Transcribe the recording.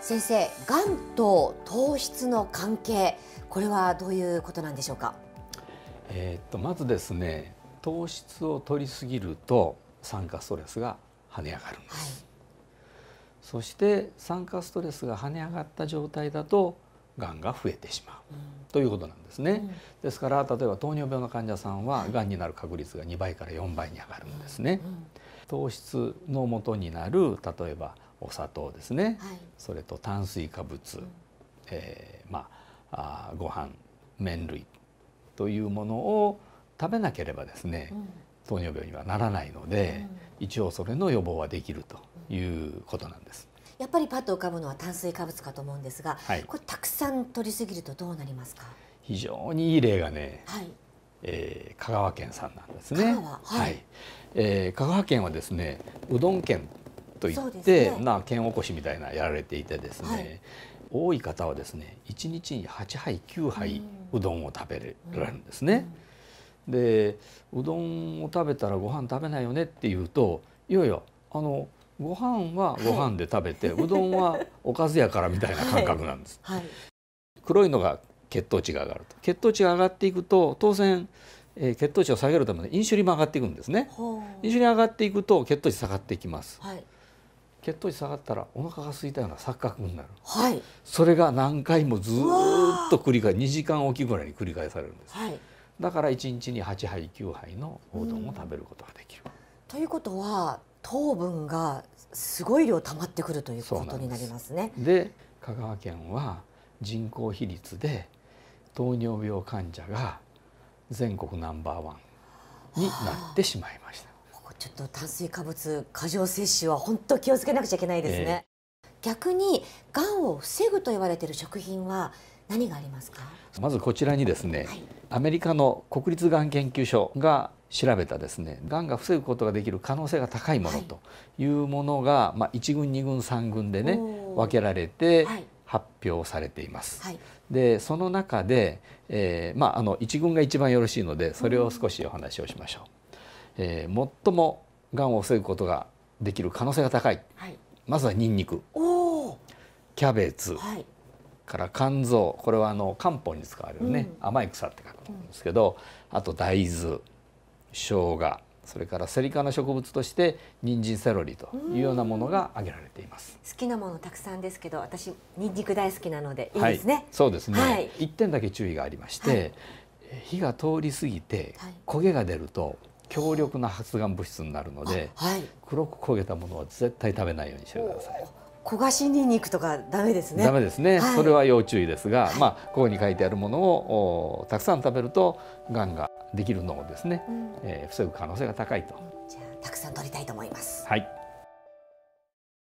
先生、がんと糖質の関係、これはどういうことなんでしょうか。えっとまずですね、糖質を摂りすぎると酸化ストレスが跳ね上がるんです。はい、そして酸化ストレスが跳ね上がった状態だとがんが増えてしまう、ということなんですね、うん、ですから例えば糖尿病の患者さんはがんになる確率が2倍から4倍に上がるんですね、糖質の元になる例えばお砂糖ですね、はい、それと炭水化物、うん、えー、まああご飯麺類というものを食べなければですね、うん、糖尿病にはならないので、うん、一応それの予防はできるということなんです。やっぱりパッと浮かぶのは炭水化物かと思うんですが、はい、これたくさん取りすぎるとどうなりますか非常にいい例がね、はい、えー、香川県さんなんですね。香川はい、はいえー、香川県はですねうどん県といって、ね、な剣起こしみたいなやられていてですね、はい、多い方はですね1日に8杯9杯うどんを食べられるんですね。うんうん、でうどんを食べたらご飯食べないよねっていうといよいよあのご飯はご飯で食べて、はい、うどんはおかずやからみたいな感覚なんです。はい、黒いのが血糖値が上がると血糖値が上がっていくと当然え血糖値を下げるためのインシュリンも上がっていくんですね。インシュリン上がっていくと血糖値下がっていきます。はい、血糖値下がったらお腹が空いたような錯覚になる、はい、それが何回もずっと繰り返2時間おきぐらいに繰り返されるんです、はい、だから1日に8杯9杯のおうどんを食べることができる。ということは糖分がすごい量溜まってくるということになりますね。で香川県は人口比率で糖尿病患者が全国ナンバーワンになってしまいました。ちょっと炭水化物過剰摂取は本当気をつけなくちゃいけないですね、えー、逆にがんを防ぐと言われている食品は何がありますかまずこちらにですね、はい、アメリカの国立がん研究所が調べたですねがんが防ぐことができる可能性が高いものというものが、はい、まあ、1軍2軍3軍でね分けられて発表されています。はい、でその中で、えーまあ、あの1軍が一番よろしいのでそれを少しお話をしましょう。えー、最もがんを防ぐことができる可能性が高い、はい、まずはにんにくキャベツ、はい、から肝臓これはあの漢方に使われるね、うん、甘い草って書くんですけど、うん、あと大豆生姜それからセリ科の植物として人参セロリというようなものが挙げられています好きなものたくさんですけど私ニンニク大好きなのでいいですね、はい、そうですね、はい、1点だけ注意がありまして、はい、火が通り過ぎて焦げが出ると強力な発がん物質になるので、はい、黒く焦げたものは絶対食べないようにしてください。焦がしにんにくとかダメですね。ダメですね。はい、それは要注意ですが、まあここに書いてあるものをたくさん食べると癌ができるのをですね、うん、えー、防ぐ可能性が高いと。じゃあたくさん取りたいと思います。はい。